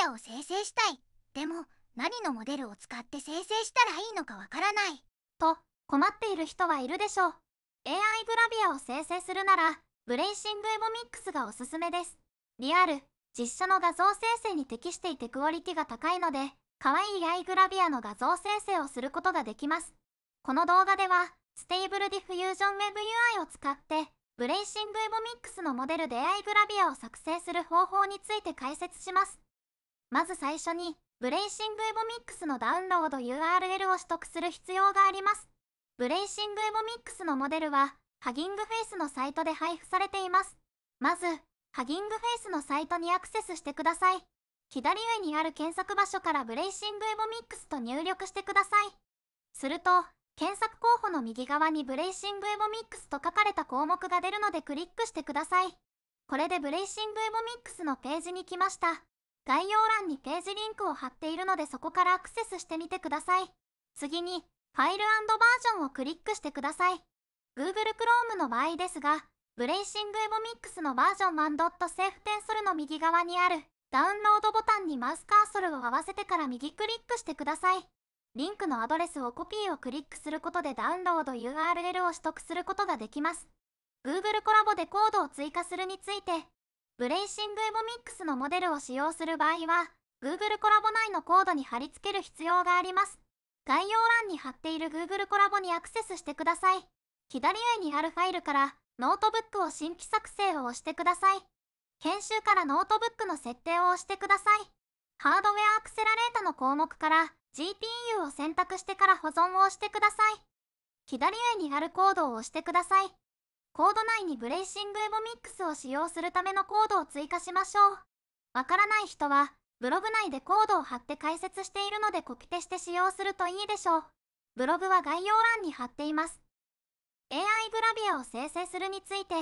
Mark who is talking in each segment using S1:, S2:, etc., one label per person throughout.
S1: ラビアを生成したいでも何のモデルを使って生成したらいいのかわからないと困っている人はいるでしょう AI グラビアを生成するならブレイシングエボミックスがおすすめですリアル実写の画像生成に適していてクオリティが高いので可愛いアイグラビアの画像生成をすることができますこの動画ではステーブルディフュージョン WebUI を使ってブレイシングエボミックスのモデルで AI グラビアを作成する方法について解説しますまず最初に、ブレイシングエボミックスのダウンロード URL を取得する必要があります。ブレイシングエボミックスのモデルは、ハギングフェイスのサイトで配布されています。まず、ハギングフェイスのサイトにアクセスしてください。左上にある検索場所からブレイシングエボミックスと入力してください。すると、検索候補の右側にブレイシングエボミックスと書かれた項目が出るのでクリックしてください。これでブレイシングエボミックスのページに来ました。概要欄にページリンクを貼っているのでそこからアクセスしてみてください。次に、ファイルバージョンをクリックしてください。Google Chrome の場合ですが、ブレイシングエボミックスのバージョン1.0セーフテンソルの右側にあるダウンロードボタンにマウスカーソルを合わせてから右クリックしてください。リンクのアドレスをコピーをクリックすることでダウンロード URL を取得することができます。Google コラボでコードを追加するについて、ブレイシングエボミックスのモデルを使用する場合は、Google コラボ内のコードに貼り付ける必要があります。概要欄に貼っている Google コラボにアクセスしてください。左上にあるファイルからノートブックを新規作成を押してください。研修からノートブックの設定を押してください。ハードウェアアクセラレータの項目から GPU を選択してから保存を押してください。左上にあるコードを押してください。コード内にブレーシングエボミックスを使用するためのコードを追加しましょう。わからない人は、ブログ内でコードを貼って解説しているのでコピペして使用するといいでしょう。ブログは概要欄に貼っています。AI グラビアを生成するについて、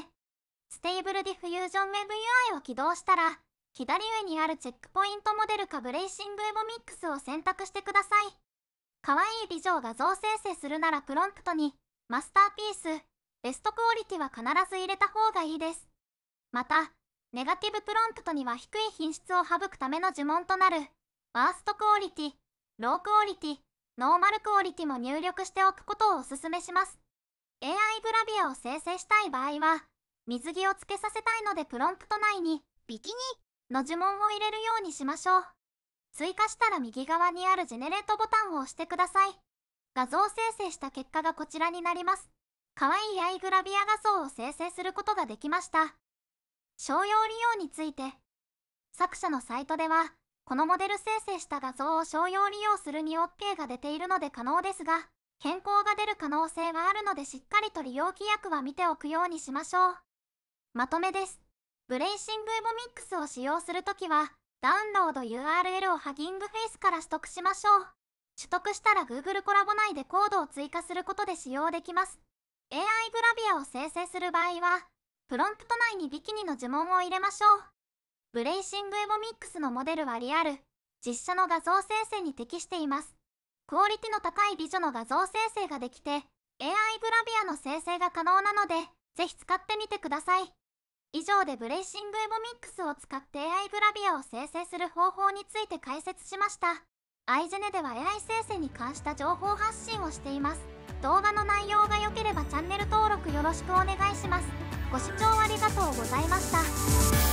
S1: ステイブルディフュージョンウェブ u i を起動したら、左上にあるチェックポイントモデルかブレーシングエボミックスを選択してください。可愛い美女を画像生成するならプロンプトに、マスターピース、ベストクオリティは必ず入れた方がいいです。また、ネガティブプロンプトには低い品質を省くための呪文となる、ワーストクオリティ、ロークオリティ、ノーマルクオリティも入力しておくことをお勧めします。AI グラビアを生成したい場合は、水着をつけさせたいのでプロンプト内に、ビキニの呪文を入れるようにしましょう。追加したら右側にあるジェネレートボタンを押してください。画像生成した結果がこちらになります。可愛いアイグラビア画像を生成することができました。商用利用について。作者のサイトでは、このモデル生成した画像を商用利用するに OK が出ているので可能ですが、健康が出る可能性があるのでしっかりと利用規約は見ておくようにしましょう。まとめです。ブレイシングエボミックスを使用するときは、ダウンロード URL をハギングフェイスから取得しましょう。取得したら Google コラボ内でコードを追加することで使用できます。AI グラビアを生成する場合は、プロンプト内にビキニの呪文を入れましょう。ブレイシングエボミックスのモデルはリアル、実写の画像生成に適しています。クオリティの高い美女の画像生成ができて、AI グラビアの生成が可能なので、ぜひ使ってみてください。以上でブレイシングエボミックスを使って AI グラビアを生成する方法について解説しました。アイジェネでは AI 生成に関した情報発信をしています動画の内容が良ければチャンネル登録よろしくお願いしますご視聴ありがとうございました